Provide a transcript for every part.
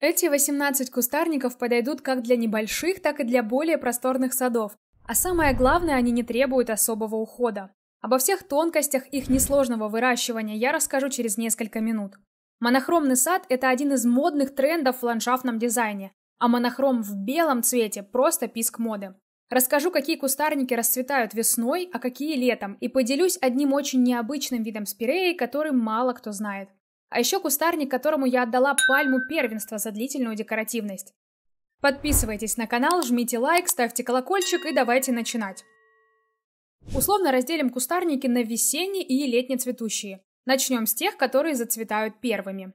Эти 18 кустарников подойдут как для небольших, так и для более просторных садов. А самое главное, они не требуют особого ухода. Обо всех тонкостях их несложного выращивания я расскажу через несколько минут. Монохромный сад – это один из модных трендов в ландшафтном дизайне, а монохром в белом цвете – просто писк моды. Расскажу, какие кустарники расцветают весной, а какие летом, и поделюсь одним очень необычным видом спиреи, который мало кто знает. А еще кустарник, которому я отдала пальму первенства за длительную декоративность. Подписывайтесь на канал, жмите лайк, ставьте колокольчик и давайте начинать. Условно разделим кустарники на весенние и летние цветущие. Начнем с тех, которые зацветают первыми.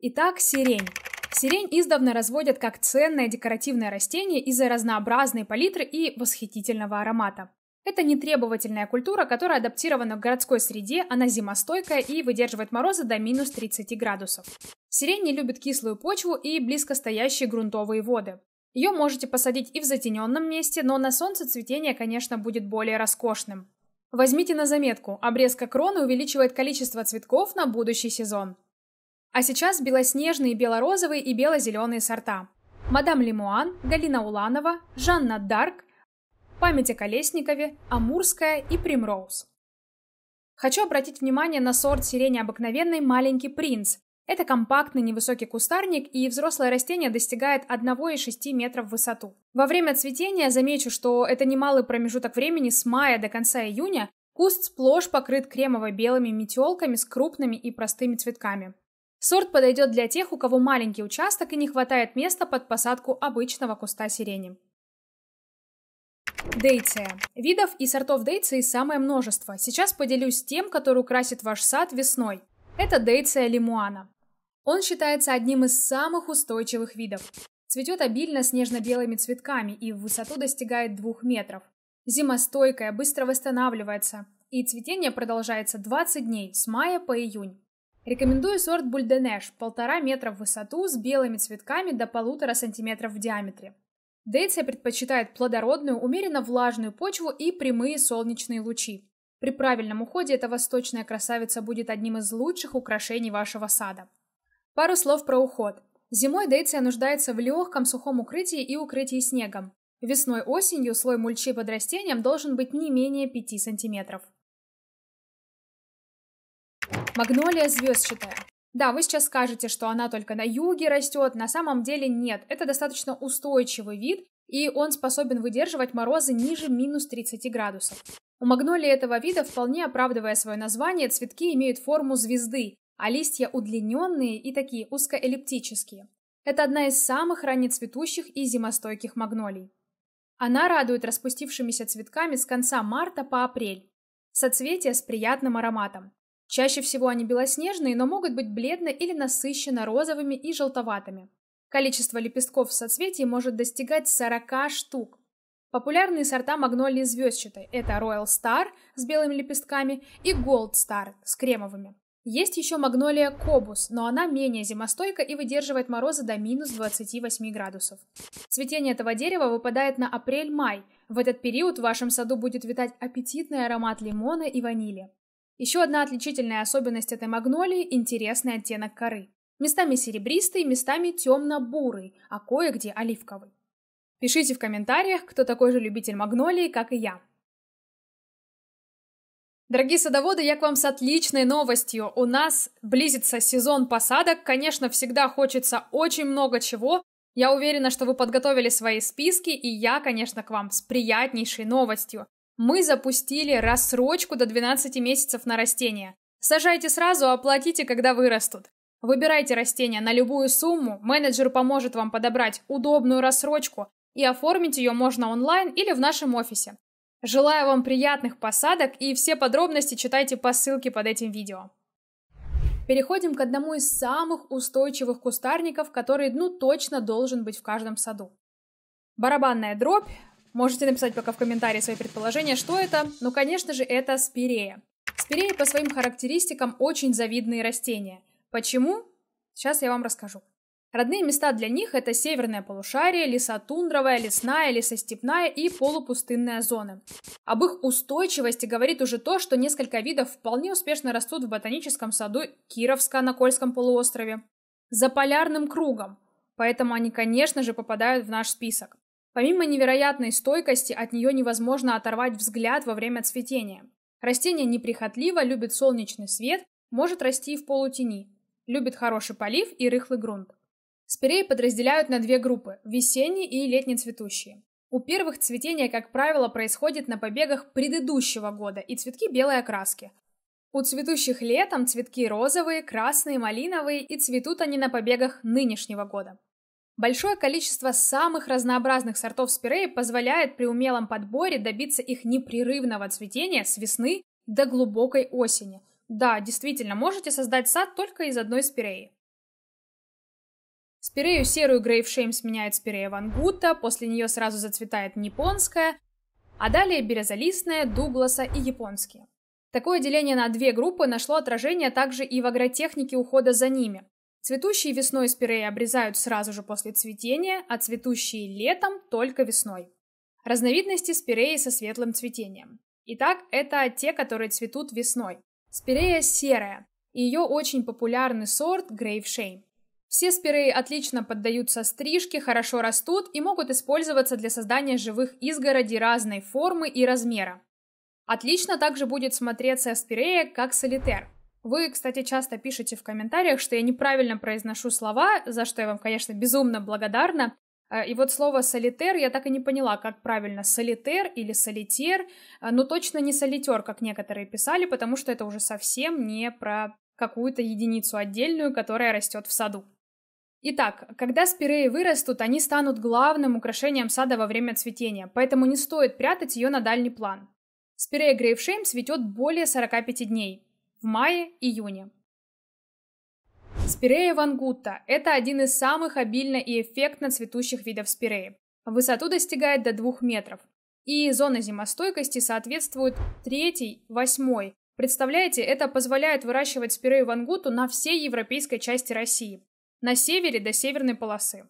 Итак, сирень. Сирень издавна разводят как ценное декоративное растение из-за разнообразной палитры и восхитительного аромата. Это нетребовательная культура, которая адаптирована к городской среде, она зимостойкая и выдерживает морозы до минус 30 градусов. Сирень не любит кислую почву и близко стоящие грунтовые воды. Ее можете посадить и в затененном месте, но на солнце цветение, конечно, будет более роскошным. Возьмите на заметку, обрезка кроны увеличивает количество цветков на будущий сезон. А сейчас белоснежные, белорозовые и бело-зеленые сорта. Мадам Лемуан, Галина Уланова, Жанна Дарк, память о Колесникове, Амурская и Примроуз. Хочу обратить внимание на сорт сирени обыкновенный «Маленький принц». Это компактный невысокий кустарник, и взрослое растение достигает 1,6 метра в высоту. Во время цветения замечу, что это немалый промежуток времени с мая до конца июня, Куст сплошь покрыт кремово-белыми метелками с крупными и простыми цветками. Сорт подойдет для тех, у кого маленький участок и не хватает места под посадку обычного куста сирени. Дейция. Видов и сортов дейции самое множество. Сейчас поделюсь тем, который украсит ваш сад весной. Это дейция лимуана. Он считается одним из самых устойчивых видов. Цветет обильно с нежно белыми цветками и в высоту достигает 2 метров. Зимостойкая, быстро восстанавливается, и цветение продолжается 20 дней, с мая по июнь. Рекомендую сорт Бульденеш, полтора метра в высоту, с белыми цветками до полутора сантиметров в диаметре. Дейция предпочитает плодородную, умеренно влажную почву и прямые солнечные лучи. При правильном уходе эта восточная красавица будет одним из лучших украшений вашего сада. Пару слов про уход. Зимой дейция нуждается в легком сухом укрытии и укрытии снегом. Весной-осенью слой мульчи под растением должен быть не менее 5 сантиметров. Магнолия звездчатая. Да, вы сейчас скажете, что она только на юге растет, на самом деле нет. Это достаточно устойчивый вид, и он способен выдерживать морозы ниже минус 30 градусов. У магнолии этого вида, вполне оправдывая свое название, цветки имеют форму звезды, а листья удлиненные и такие узкоэллиптические. Это одна из самых раннецветущих и зимостойких магнолий. Она радует распустившимися цветками с конца марта по апрель. Соцветия с приятным ароматом. Чаще всего они белоснежные, но могут быть бледно или насыщенно розовыми и желтоватыми. Количество лепестков в соцветии может достигать 40 штук. Популярные сорта магнолии звездчатой – это Royal Star с белыми лепестками и Gold Star с кремовыми. Есть еще магнолия кобус, но она менее зимостойка и выдерживает морозы до минус 28 градусов. Цветение этого дерева выпадает на апрель-май. В этот период в вашем саду будет витать аппетитный аромат лимона и ванили. Еще одна отличительная особенность этой магнолии – интересный оттенок коры. Местами серебристый, местами темно-бурый, а кое-где оливковый. Пишите в комментариях, кто такой же любитель магнолии, как и я. Дорогие садоводы, я к вам с отличной новостью. У нас близится сезон посадок. Конечно, всегда хочется очень много чего. Я уверена, что вы подготовили свои списки, и я, конечно, к вам с приятнейшей новостью. Мы запустили рассрочку до 12 месяцев на растения. Сажайте сразу, а оплатите, когда вырастут. Выбирайте растения на любую сумму, менеджер поможет вам подобрать удобную рассрочку и оформить ее можно онлайн или в нашем офисе. Желаю вам приятных посадок и все подробности читайте по ссылке под этим видео. Переходим к одному из самых устойчивых кустарников, который ну точно должен быть в каждом саду. Барабанная дробь, Можете написать пока в комментарии свои предположения, что это. Ну, конечно же, это спирея. Спиреи по своим характеристикам очень завидные растения. Почему? Сейчас я вам расскажу. Родные места для них это северное полушарие, леса лесотундровая, лесная, лесостепная и полупустынная зоны. Об их устойчивости говорит уже то, что несколько видов вполне успешно растут в ботаническом саду кировска на Кольском полуострове за полярным кругом, поэтому они, конечно же, попадают в наш список. Помимо невероятной стойкости, от нее невозможно оторвать взгляд во время цветения. Растение неприхотливо, любит солнечный свет, может расти и в полутени. Любит хороший полив и рыхлый грунт. Спиреи подразделяют на две группы – весенние и летнецветущие. У первых цветение, как правило, происходит на побегах предыдущего года и цветки белой окраски. У цветущих летом цветки розовые, красные, малиновые и цветут они на побегах нынешнего года. Большое количество самых разнообразных сортов спиреи позволяет при умелом подборе добиться их непрерывного цветения с весны до глубокой осени. Да, действительно, можете создать сад только из одной спиреи. Спирею серую Grave Shame сменяет спирея вангута, после нее сразу зацветает японская, а далее березолистная, дугласа и японские. Такое деление на две группы нашло отражение также и в агротехнике ухода за ними. Цветущие весной спиреи обрезают сразу же после цветения, а цветущие летом только весной. Разновидности спиреи со светлым цветением. Итак, это те, которые цветут весной. Спирея серая. и Ее очень популярный сорт Grave Shame. Все спиреи отлично поддаются стрижке, хорошо растут и могут использоваться для создания живых изгородей разной формы и размера. Отлично также будет смотреться спирея как солитер – вы, кстати, часто пишете в комментариях, что я неправильно произношу слова, за что я вам, конечно, безумно благодарна. Э, и вот слово «солитер» я так и не поняла, как правильно, «солитер» или «солитер», э, но точно не «солитер», как некоторые писали, потому что это уже совсем не про какую-то единицу отдельную, которая растет в саду. Итак, когда спиреи вырастут, они станут главным украшением сада во время цветения, поэтому не стоит прятать ее на дальний план. Спирея Грейвшейм цветет более 45 дней, в мае-июне. Спирея вангутта – это один из самых обильно и эффектно цветущих видов спиреи. Высоту достигает до 2 метров. И зона зимостойкости соответствует 3, 8. Представляете, это позволяет выращивать спирею вангуту на всей европейской части России. На севере до северной полосы.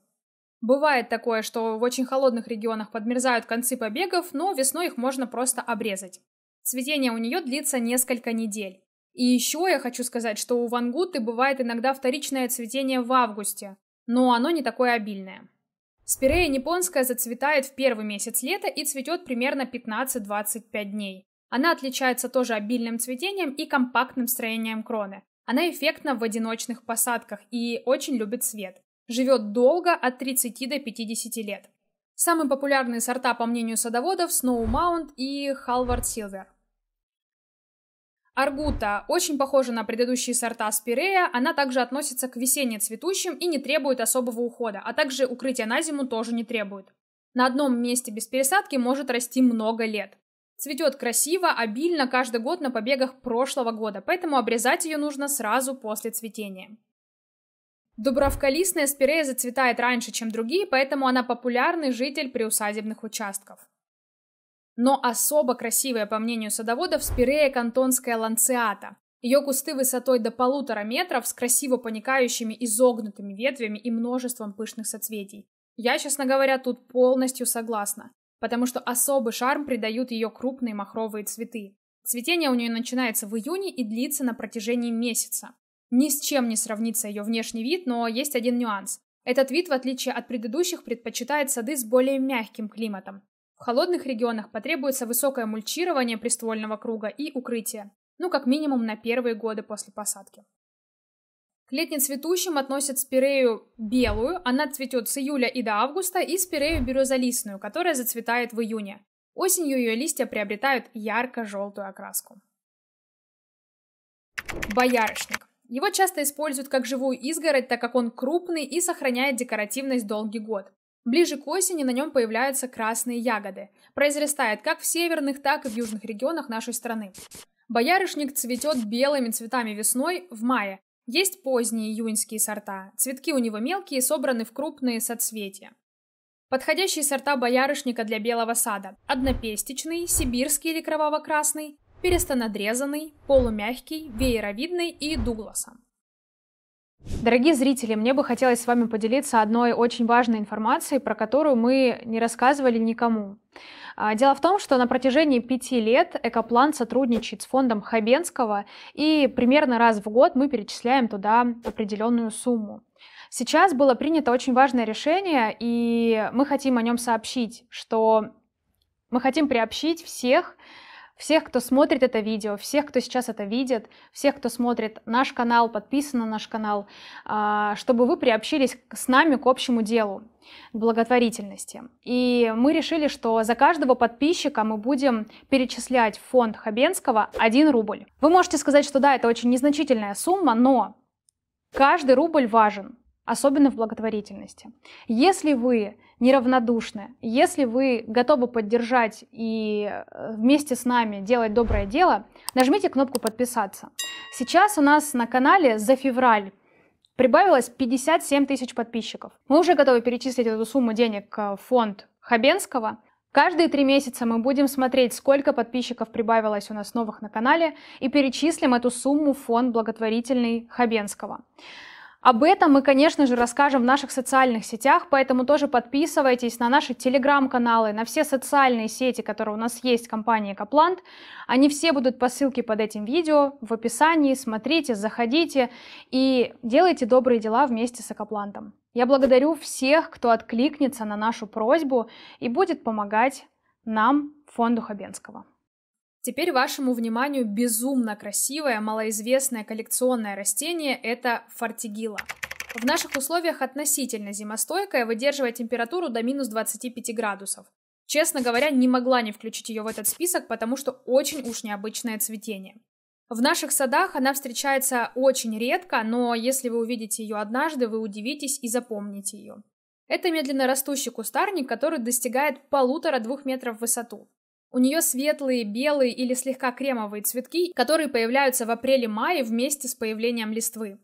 Бывает такое, что в очень холодных регионах подмерзают концы побегов, но весной их можно просто обрезать. Цветение у нее длится несколько недель. И еще я хочу сказать, что у вангуты бывает иногда вторичное цветение в августе, но оно не такое обильное. Спирея японская зацветает в первый месяц лета и цветет примерно 15-25 дней. Она отличается тоже обильным цветением и компактным строением кроны. Она эффектна в одиночных посадках и очень любит свет. Живет долго, от 30 до 50 лет. Самые популярные сорта, по мнению садоводов, Snow Mount и Halvard Silver. Аргута очень похожа на предыдущие сорта спирея, она также относится к весенне-цветущим и не требует особого ухода, а также укрытия на зиму тоже не требует. На одном месте без пересадки может расти много лет. Цветет красиво, обильно каждый год на побегах прошлого года, поэтому обрезать ее нужно сразу после цветения. Дубровколистная спирея зацветает раньше, чем другие, поэтому она популярный житель приусадебных участков но особо красивая, по мнению садоводов, спирея кантонская ланцеата. Ее кусты высотой до полутора метров с красиво поникающими изогнутыми ветвями и множеством пышных соцветий. Я, честно говоря, тут полностью согласна, потому что особый шарм придают ее крупные махровые цветы. Цветение у нее начинается в июне и длится на протяжении месяца. Ни с чем не сравнится ее внешний вид, но есть один нюанс. Этот вид, в отличие от предыдущих, предпочитает сады с более мягким климатом. В холодных регионах потребуется высокое мульчирование приствольного круга и укрытие, ну как минимум на первые годы после посадки. К летнецветущим относят спирею белую, она цветет с июля и до августа, и спирею бирюзолистную, которая зацветает в июне. Осенью ее листья приобретают ярко-желтую окраску. Боярышник. Его часто используют как живую изгородь, так как он крупный и сохраняет декоративность долгий год. Ближе к осени на нем появляются красные ягоды. Произрастает как в северных, так и в южных регионах нашей страны. Боярышник цветет белыми цветами весной в мае. Есть поздние июньские сорта. Цветки у него мелкие, собраны в крупные соцветия. Подходящие сорта боярышника для белого сада. Однопестичный, сибирский или кроваво-красный, перестонадрезанный, полумягкий, вееровидный и дугласом. Дорогие зрители, мне бы хотелось с вами поделиться одной очень важной информацией, про которую мы не рассказывали никому. А, дело в том, что на протяжении пяти лет Экоплан сотрудничает с фондом Хабенского, и примерно раз в год мы перечисляем туда определенную сумму. Сейчас было принято очень важное решение, и мы хотим о нем сообщить, что мы хотим приобщить всех всех, кто смотрит это видео, всех, кто сейчас это видит, всех, кто смотрит наш канал, подписан на наш канал, а, чтобы вы приобщились с нами к общему делу, благотворительности. И мы решили, что за каждого подписчика мы будем перечислять в фонд Хабенского 1 рубль. Вы можете сказать, что да, это очень незначительная сумма, но каждый рубль важен, особенно в благотворительности. Если вы неравнодушны. Если вы готовы поддержать и э, вместе с нами делать доброе дело, нажмите кнопку «Подписаться». Сейчас у нас на канале за февраль прибавилось 57 тысяч подписчиков. Мы уже готовы перечислить эту сумму денег э, в фонд Хабенского. Каждые три месяца мы будем смотреть, сколько подписчиков прибавилось у нас новых на канале, и перечислим эту сумму в фонд благотворительный Хабенского. Об этом мы, конечно же, расскажем в наших социальных сетях, поэтому тоже подписывайтесь на наши телеграм-каналы, на все социальные сети, которые у нас есть в компании Капланд. Они все будут по ссылке под этим видео в описании. Смотрите, заходите и делайте добрые дела вместе с Акаплантом. Я благодарю всех, кто откликнется на нашу просьбу и будет помогать нам, фонду Хабенского. Теперь вашему вниманию безумно красивое, малоизвестное коллекционное растение – это фортигила. В наших условиях относительно зимостойкое, выдерживая температуру до минус 25 градусов. Честно говоря, не могла не включить ее в этот список, потому что очень уж необычное цветение. В наших садах она встречается очень редко, но если вы увидите ее однажды, вы удивитесь и запомните ее. Это медленно растущий кустарник, который достигает полутора-двух метров в высоту. У нее светлые, белые или слегка кремовые цветки, которые появляются в апреле-мае вместе с появлением листвы.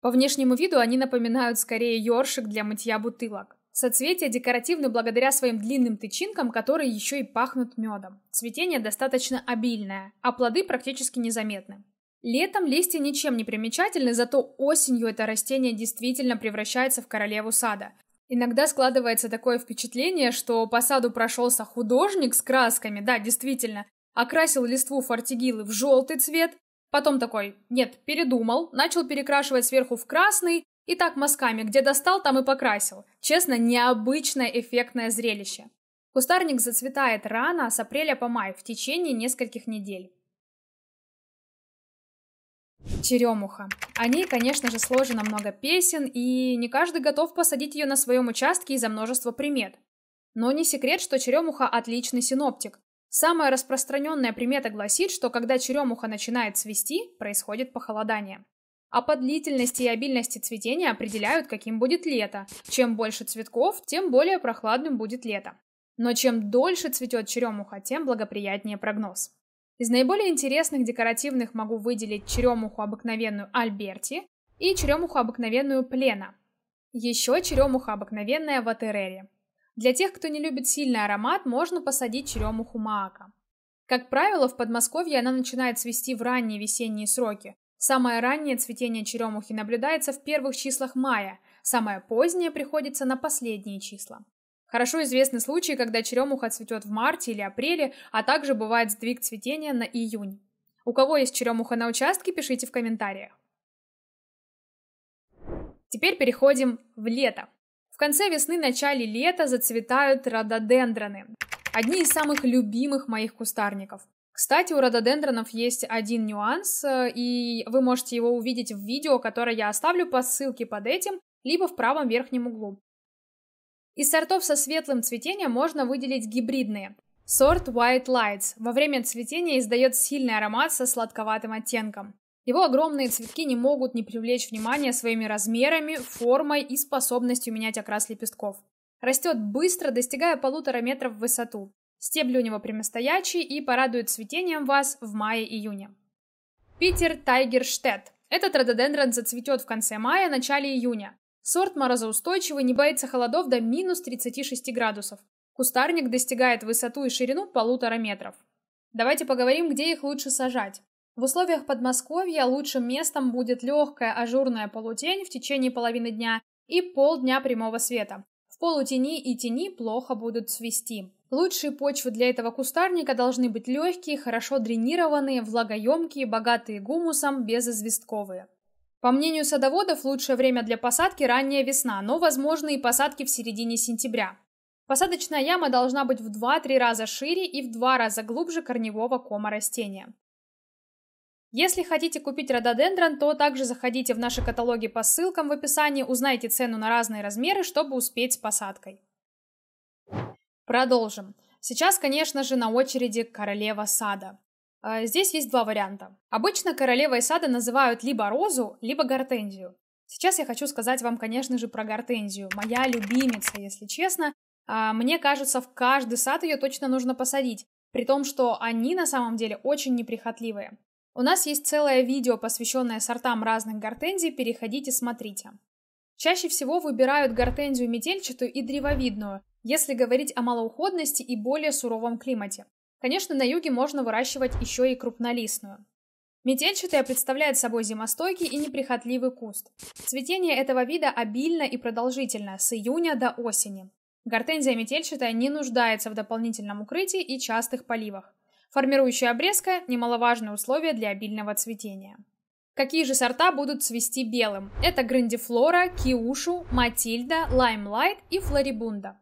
По внешнему виду они напоминают скорее ёршик для мытья бутылок. Соцветия декоративны благодаря своим длинным тычинкам, которые еще и пахнут медом. Цветение достаточно обильное, а плоды практически незаметны. Летом листья ничем не примечательны, зато осенью это растение действительно превращается в королеву сада. Иногда складывается такое впечатление, что по саду прошелся художник с красками, да, действительно, окрасил листву фортигилы в желтый цвет, потом такой, нет, передумал, начал перекрашивать сверху в красный, и так мазками, где достал, там и покрасил. Честно, необычное эффектное зрелище. Кустарник зацветает рано, с апреля по май, в течение нескольких недель. Черемуха. О ней, конечно же, сложено много песен, и не каждый готов посадить ее на своем участке из-за множества примет. Но не секрет, что черемуха – отличный синоптик. Самая распространенная примета гласит, что когда черемуха начинает цвести, происходит похолодание. А по длительности и обильности цветения определяют, каким будет лето. Чем больше цветков, тем более прохладным будет лето. Но чем дольше цветет черемуха, тем благоприятнее прогноз. Из наиболее интересных декоративных могу выделить черемуху обыкновенную Альберти и черемуху обыкновенную Плена. Еще черемуха обыкновенная Ватерере. Для тех, кто не любит сильный аромат, можно посадить черемуху Маака. Как правило, в Подмосковье она начинает цвести в ранние весенние сроки. Самое раннее цветение черемухи наблюдается в первых числах мая, самое позднее приходится на последние числа. Хорошо известны случаи, когда черемуха цветет в марте или апреле, а также бывает сдвиг цветения на июнь. У кого есть черемуха на участке, пишите в комментариях. Теперь переходим в лето. В конце весны, начале лета зацветают рододендроны. Одни из самых любимых моих кустарников. Кстати, у рододендронов есть один нюанс, э, и вы можете его увидеть в видео, которое я оставлю по ссылке под этим, либо в правом верхнем углу. Из сортов со светлым цветением можно выделить гибридные. Сорт White Lights во время цветения издает сильный аромат со сладковатым оттенком. Его огромные цветки не могут не привлечь внимание своими размерами, формой и способностью менять окрас лепестков. Растет быстро, достигая полутора метров в высоту. Стебли у него прямостоячие и порадуют цветением вас в мае-июне. Питер Тайгерштедт. Этот рододендрон зацветет в конце мая-начале июня. Сорт морозоустойчивый, не боится холодов до минус 36 градусов. Кустарник достигает высоту и ширину полутора метров. Давайте поговорим, где их лучше сажать. В условиях Подмосковья лучшим местом будет легкая ажурная полутень в течение половины дня и полдня прямого света. В полутени и тени плохо будут свести. Лучшие почвы для этого кустарника должны быть легкие, хорошо дренированные, влагоемкие, богатые гумусом, безызвестковые. По мнению садоводов, лучшее время для посадки – ранняя весна, но возможны и посадки в середине сентября. Посадочная яма должна быть в 2-3 раза шире и в 2 раза глубже корневого кома растения. Если хотите купить рододендрон, то также заходите в наши каталоги по ссылкам в описании, узнайте цену на разные размеры, чтобы успеть с посадкой. Продолжим. Сейчас, конечно же, на очереди королева сада. А, здесь есть два варианта. Обычно королевой сада называют либо розу, либо гортензию. Сейчас я хочу сказать вам, конечно же, про гортензию. Моя любимица, если честно. А, мне кажется, в каждый сад ее точно нужно посадить, при том, что они на самом деле очень неприхотливые. У нас есть целое видео, посвященное сортам разных гортензий, переходите, смотрите. Чаще всего выбирают гортензию метельчатую и древовидную, если говорить о малоуходности и более суровом климате. Конечно, на юге можно выращивать еще и крупнолистную. Метельчатая представляет собой зимостойкий и неприхотливый куст. Цветение этого вида обильно и продолжительно, с июня до осени. Гортензия метельчатая не нуждается в дополнительном укрытии и частых поливах. Формирующая обрезка – немаловажное условие для обильного цветения. Какие же сорта будут цвести белым? Это Грандифлора, Киушу, Матильда, Лаймлайт и Флорибунда.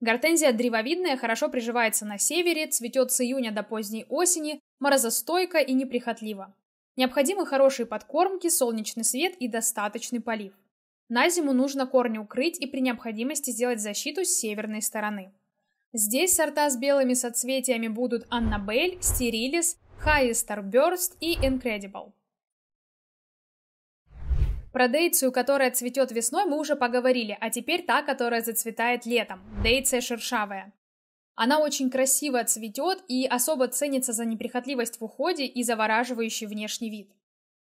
Гортензия древовидная хорошо приживается на севере, цветет с июня до поздней осени, морозостойка и неприхотлива. Необходимы хорошие подкормки, солнечный свет и достаточный полив. На зиму нужно корни укрыть и при необходимости сделать защиту с северной стороны. Здесь сорта с белыми соцветиями будут Аннабель, Стерилис, Хайестер Бёрст и Incredible. Про дейцию, которая цветет весной, мы уже поговорили, а теперь та, которая зацветает летом. Дейция шершавая. Она очень красиво цветет и особо ценится за неприхотливость в уходе и завораживающий внешний вид.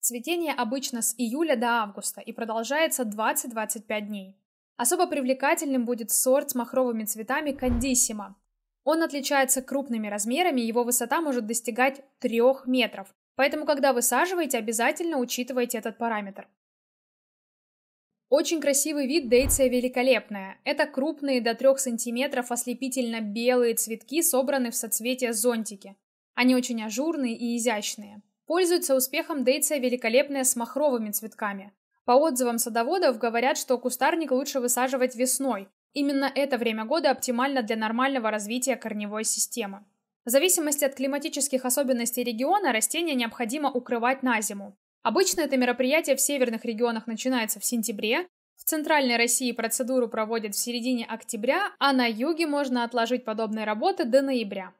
Цветение обычно с июля до августа и продолжается 20-25 дней. Особо привлекательным будет сорт с махровыми цветами Кандисима. Он отличается крупными размерами, его высота может достигать 3 метров, поэтому когда высаживаете, обязательно учитывайте этот параметр. Очень красивый вид дейция великолепная. Это крупные до 3 сантиметров ослепительно-белые цветки, собраны в соцветия зонтики. Они очень ажурные и изящные. Пользуется успехом дейция великолепная с махровыми цветками. По отзывам садоводов говорят, что кустарник лучше высаживать весной. Именно это время года оптимально для нормального развития корневой системы. В зависимости от климатических особенностей региона растения необходимо укрывать на зиму. Обычно это мероприятие в северных регионах начинается в сентябре, в Центральной России процедуру проводят в середине октября, а на юге можно отложить подобные работы до ноября.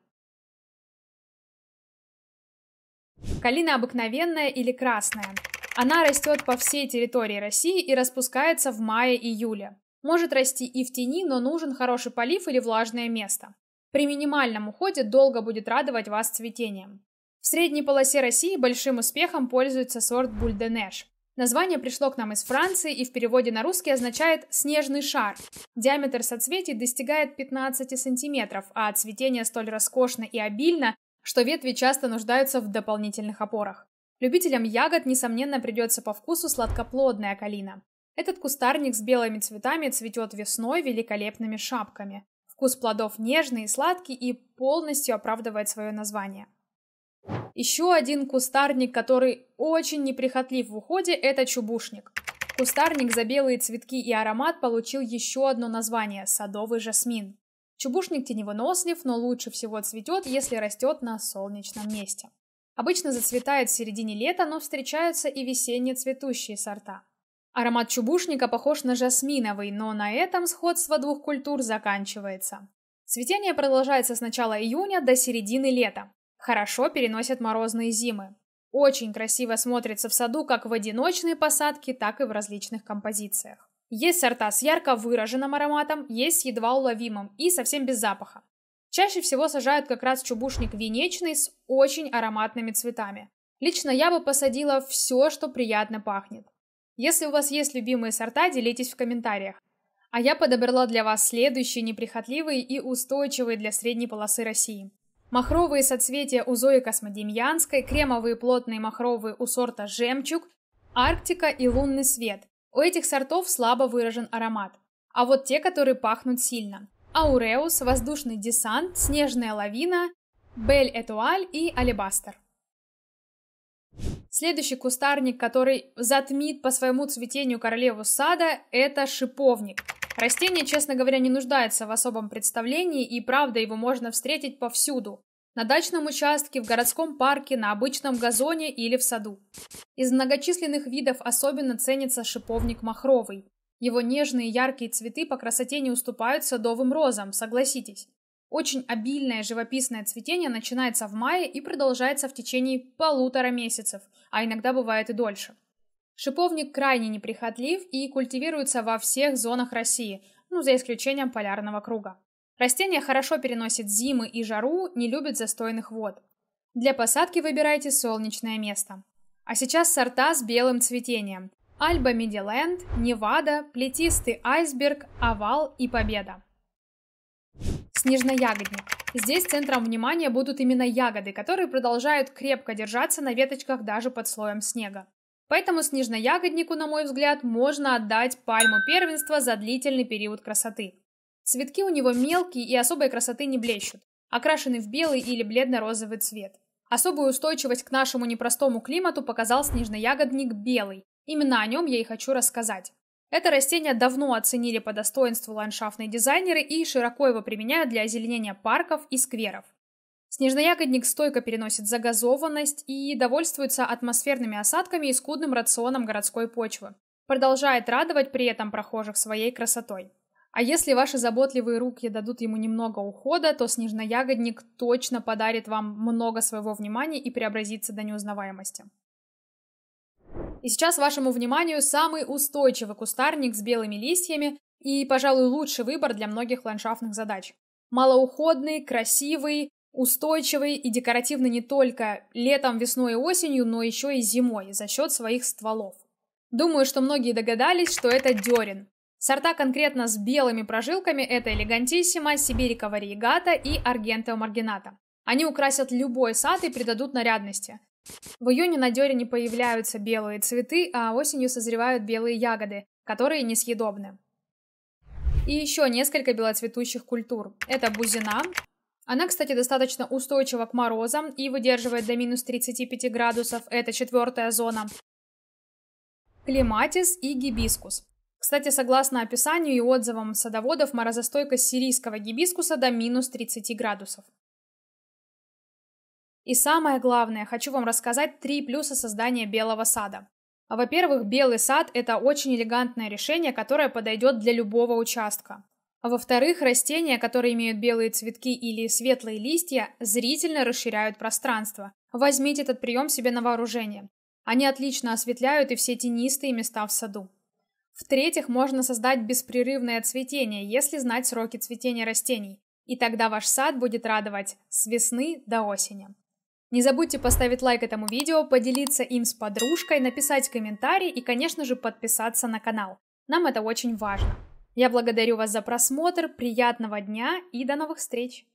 Калина обыкновенная или красная. Она растет по всей территории России и распускается в мае-июле. Может расти и в тени, но нужен хороший полив или влажное место. При минимальном уходе долго будет радовать вас цветением. В средней полосе России большим успехом пользуется сорт Бульденеш. Название пришло к нам из Франции и в переводе на русский означает «снежный шар». Диаметр соцветий достигает 15 сантиметров, а цветение столь роскошно и обильно, что ветви часто нуждаются в дополнительных опорах. Любителям ягод, несомненно, придется по вкусу сладкоплодная калина. Этот кустарник с белыми цветами цветет весной великолепными шапками. Вкус плодов нежный и сладкий и полностью оправдывает свое название. Еще один кустарник, который очень неприхотлив в уходе, это чубушник. Кустарник за белые цветки и аромат получил еще одно название – садовый жасмин. Чубушник теневынослив, но лучше всего цветет, если растет на солнечном месте. Обычно зацветает в середине лета, но встречаются и весенне цветущие сорта. Аромат чубушника похож на жасминовый, но на этом сходство двух культур заканчивается. Цветение продолжается с начала июня до середины лета. Хорошо переносят морозные зимы. Очень красиво смотрится в саду как в одиночной посадке, так и в различных композициях. Есть сорта с ярко выраженным ароматом, есть с едва уловимым и совсем без запаха. Чаще всего сажают как раз чубушник венечный с очень ароматными цветами. Лично я бы посадила все, что приятно пахнет. Если у вас есть любимые сорта, делитесь в комментариях. А я подобрала для вас следующие неприхотливые и устойчивые для средней полосы России махровые соцветия у Зои Космодемьянской, кремовые плотные махровые у сорта «Жемчуг», «Арктика» и «Лунный свет». У этих сортов слабо выражен аромат. А вот те, которые пахнут сильно. Ауреус, Воздушный десант, Снежная лавина, Бель Этуаль и Алебастер. Следующий кустарник, который затмит по своему цветению королеву сада, это шиповник – Растение, честно говоря, не нуждается в особом представлении, и правда его можно встретить повсюду. На дачном участке, в городском парке, на обычном газоне или в саду. Из многочисленных видов особенно ценится шиповник махровый. Его нежные яркие цветы по красоте не уступают садовым розам, согласитесь. Очень обильное живописное цветение начинается в мае и продолжается в течение полутора месяцев, а иногда бывает и дольше. Шиповник крайне неприхотлив и культивируется во всех зонах России, ну, за исключением полярного круга. Растение хорошо переносит зимы и жару, не любит застойных вод. Для посадки выбирайте солнечное место. А сейчас сорта с белым цветением. Альба Медиленд, Невада, Плетистый Айсберг, Овал и Победа. Снежноягодник. Здесь центром внимания будут именно ягоды, которые продолжают крепко держаться на веточках даже под слоем снега. Поэтому снежноягоднику, на мой взгляд, можно отдать пальму первенства за длительный период красоты. Цветки у него мелкие и особой красоты не блещут, окрашены в белый или бледно-розовый цвет. Особую устойчивость к нашему непростому климату показал снежноягодник белый. Именно о нем я и хочу рассказать. Это растение давно оценили по достоинству ландшафтные дизайнеры и широко его применяют для озеленения парков и скверов. Снежноягодник стойко переносит загазованность и довольствуется атмосферными осадками и скудным рационом городской почвы. Продолжает радовать при этом прохожих своей красотой. А если ваши заботливые руки дадут ему немного ухода, то снежноягодник точно подарит вам много своего внимания и преобразится до неузнаваемости. И сейчас вашему вниманию самый устойчивый кустарник с белыми листьями и, пожалуй, лучший выбор для многих ландшафтных задач. Малоуходный, красивый, устойчивый и декоративный не только летом, весной и осенью, но еще и зимой за счет своих стволов. Думаю, что многие догадались, что это дерен. Сорта конкретно с белыми прожилками – это элегантиссима, сибирика варигата и аргента маргината. Они украсят любой сад и придадут нарядности. В июне на дерене появляются белые цветы, а осенью созревают белые ягоды, которые несъедобны. И еще несколько белоцветущих культур. Это бузина, она, кстати, достаточно устойчива к морозам и выдерживает до минус 35 градусов, это четвертая зона. Клематис и гибискус. Кстати, согласно описанию и отзывам садоводов, морозостойкость сирийского гибискуса до минус 30 градусов. И самое главное, хочу вам рассказать три плюса создания белого сада. А во-первых, белый сад – это очень элегантное решение, которое подойдет для любого участка. А во-вторых, растения, которые имеют белые цветки или светлые листья, зрительно расширяют пространство. Возьмите этот прием себе на вооружение. Они отлично осветляют и все тенистые места в саду. В-третьих, можно создать беспрерывное цветение, если знать сроки цветения растений. И тогда ваш сад будет радовать с весны до осени. Не забудьте поставить лайк этому видео, поделиться им с подружкой, написать комментарий и, конечно же, подписаться на канал. Нам это очень важно. Я благодарю вас за просмотр, приятного дня и до новых встреч!